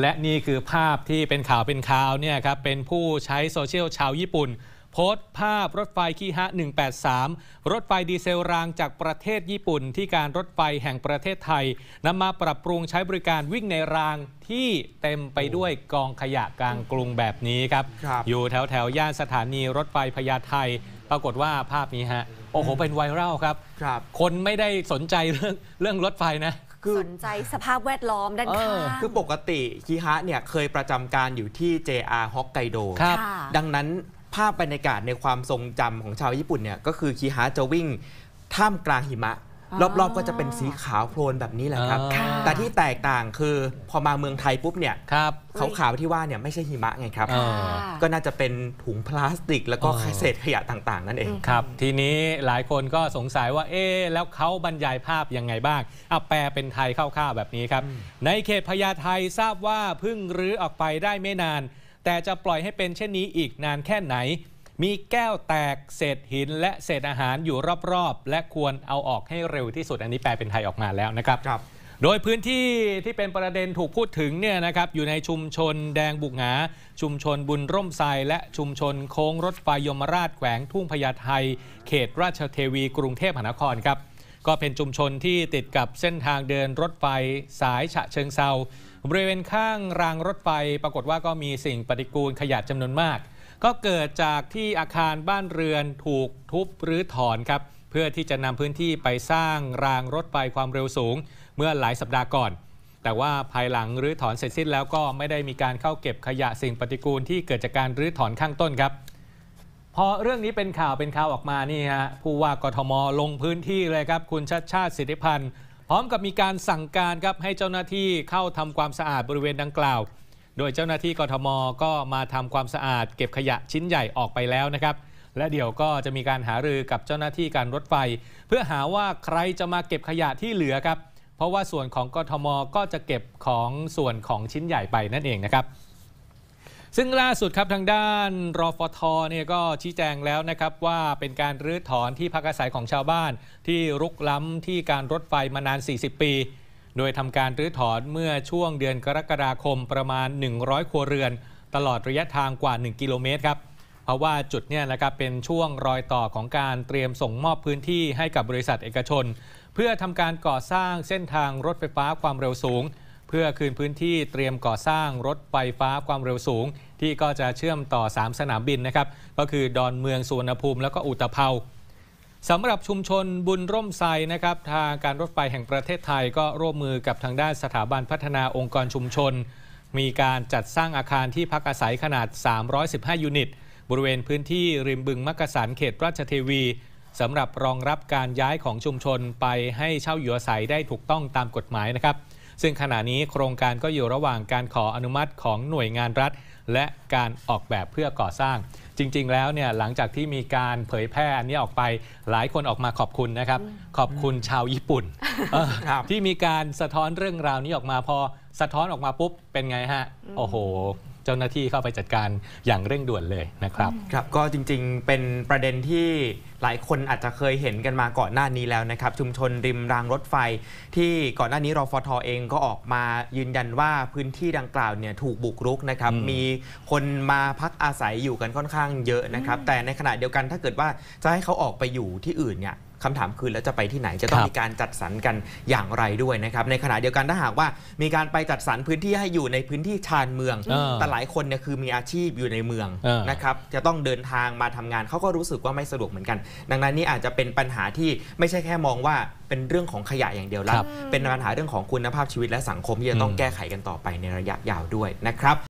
และนี่คือภาพที่เป็นข่าวเป็นข่าวเนี่ยครับเป็นผู้ใช้โซเชียล ชาวญี่ปุ่น โพสต์ภาพรถไฟคีฮะ 183 รถไฟดีเซลรางจากประเทศญี่ปุ่น ที่การรถไฟแห่งประเทศไทยนำมาปรับปรุงใช้บริการวิ่งในรางที่เต็มไปด้วยกองขยะกลางกรุงแบบนี้ครับรบอยู่แถวแถวย่านสถานีรถไฟพญาไทปรากฏว่าภาพนี้ฮะโอ้โหเป็นไวรัลครับครบคนไม่ได้สนใจเรื่องเรื่องรถไฟนะสนใจสภาพแวดล้อมด้านข้างคือปกติคิฮะเนี่ยเคยประจำการอยู่ที่ JR ฮอกไกโดดังนั้นภาพบรรยากาศในความทรงจำของชาวญี่ปุ่นเนี่ยก็คือคิฮะจะวิ่งท่ามกลางหิมะรอบๆ ก็จะเป็นสีขาวโพลนแบบนี้แหละครับ แต่ที่แตกต่างคือพอมาเมืองไทยปุ๊บเนี่ยครับขาวที่ว่าเนี่ยไม่ใช่หิมะไงครับ ก็น่าจะเป็นถุงพลาสติก แล้วก็เศษขยะต่างๆ นั่นเองครับ ทีนี้หลายคนก็สงสัยว่าเอ๊ะแล้วเขาบรรยายภาพยังไงบ้างอ่ะแปลเป็นไทยคร่าวๆแบบนี้ครับ ในเขตพญาไททราบว่าพึ่งรื้อออกไปได้ไม่นาน แต่จะปล่อยให้เป็นเช่นนี้อีกนานแค่ไหนมีแก้วแตกเศษหินและเศษอาหารอยู่รอบ ๆ และควรเอาออกให้เร็วที่สุดอันนี้แปลเป็นไทยออกมาแล้วนะครับครับโดยพื้นที่ที่เป็นประเด็นถูกพูดถึงเนี่ยนะครับอยู่ในชุมชนแดงบุกหา ชุมชนบุญร่มไทรและชุมชนโค้งรถไฟยมราชแขวงทุ่งพญาไทเขตราชเทวี กรุงเทพมหานครครับก็เป็นชุมชนที่ติดกับเส้นทางเดินรถไฟ สายฉะเชิงเซาบริเวณข้างรางรถไฟปรากฏว่าก็มีสิ่งปฏิกูลขยะจำนวนมากก็เกิดจากที่อาคารบ้านเรือนถูกทุบหรือถอนครับเพื่อที่จะนำพื้นที่ไปสร้างรางรถไฟความเร็วสูง เมื่อหลายสัปดาห์ก่อน แต่ว่าภายหลังรื้อถอนเสร็จสิ้นแล้วก็ไม่ได้มีการเข้าเก็บขยะสิ่งปฏิกูลที่เกิดจากการรื้อถอนข้างต้นครับพอเรื่องนี้เป็นข่าวเป็นข่าวออกมานี่ฮะผู้ว่ากทม ลงพื้นที่เลยครับคุณชัดชาติสิทธิพันธ์พร้อมกับมีการสั่งการครับให้เจ้าหน้าที่เข้าทำความสะอาดบริเวณดังกล่าวโดยเจ้าหน้าที่กทมก็มาทำความสะอาดเก็บขยะชิ้นใหญ่ออกไปแล้วนะครับ และเดี๋ยวก็จะมีการหารือกับเจ้าหน้าที่การรถไฟ เพื่อหาว่าใครจะมาเก็บขยะที่เหลือครับเพราะว่าส่วนของกทมก็จะเก็บของส่วนของชิ้นใหญ่ไปนั่นเองนะครับ ซึ่งล่าสุดครับทางด้านรอฟทเนี่ยก็ชี้แจงแล้วนะครับว่าเป็นการรื้อถอนที่พักอาศัยของชาวบ้าน ที่รุกล้ำที่การรถไฟมานาน 40 ปีโดยทำการรื้อถอนเมื่อช่วงเดือนกรกฎาคมประมาณ 100ครัวเรือน ตลอดระยะทางกว่า1กิโลเมตรครับเพราะว่าจุดเนี่ยนะครับเป็นช่วงรอยต่อของการเตรียมส่งมอบพื้นที่ให้กับบริษัทเอกชน เพื่อทำการก่อสร้างเส้นทางรถไฟฟ้าความเร็วสูง เพื่อคืนพื้นที่เตรียมก่อสร้างรถไฟฟ้าความเร็วสูง ที่ก็จะเชื่อมต่อ 3 สนามบินนะครับก็คือดอนเมืองสุวรรณภูมิ แล้วก็อุตภเปาสำหรับชุมชนบุญร่มไซนะครับทางการรถไฟแห่งประเทศไทยก็ร่วมมือกับทางด้านสถาบันพัฒนาองค์กรชุมชน มีการจัดสร้างอาคารที่พักอาศัยขนาด 315 ยูนิต บริเวณพื้นที่ริมบึงมักกะสันเขตราชเทวีสำหรับรองรับการย้ายของชุมชนไปให้เช่าอยู่อาศัยได้ถูกต้องตามกฎหมายนะครับ ซึ่งขณะนี้โครงการก็อยู่ระหว่างการขออนุมัติของหน่วยงานรัฐ และการออกแบบเพื่อก่อสร้างจริงๆ แล้วเนี่ยหลังจากที่มีการเผยแพร่อันนี้ออกไปหลายคนออกมาขอบคุณนะครับ ขอบคุณชาวญี่ปุ่น ที่มีการสะท้อนเรื่องราวนี้ออกมาพอสะท้อนออกมาปุ๊บเป็นไงฮะโอ้โหเจ้าหน้าที่เข้าไปจัดการอย่างเร่งด่วนเลยนะครับ ครับก็จริงๆเป็นประเด็นที่หลายคนอาจจะเคยเห็นกันมาก่อนหน้านี้แล้วนะครับ ชุมชนริมรางรถไฟ ที่ก่อนหน้านี้รอฟทอเองก็ออกมายืนยันว่าพื้นที่ดังกล่าวเนี่ยถูกบุกรุกนะครับมีคนมาพักอาศัยอยู่กันค่อนข้างเยอะนะครับ แต่ในขณะเดียวกันถ้าเกิดว่าจะให้เขาออกไปอยู่ที่อื่นเนี่ยคำถามคือแล้วจะไปที่ไหนจะต้องมีการจัดสรรกันอย่างไรด้วยนะครับ ในขณะเดียวกันถ้าหากว่า มีการไปจัดสรรพื้นที่ให้อยู่ในพื้นที่ชานเมือง แต่หลายคนเนี่ยคือมีอาชีพอยู่ในเมืองนะครับ จะต้องเดินทางมาทำงานเขาก็รู้สึกว่าไม่สะดวกเหมือนกัน ดังนั้นนี่อาจจะเป็นปัญหาที่ไม่ใช่แค่มองว่าเป็นเรื่องของขยะอย่างเดียวแล้วเป็นปัญหาเรื่องของคุณภาพชีวิตและสังคมที่จะต้องแก้ไขกันต่อไป ในระยะยาวด้วยนะครับ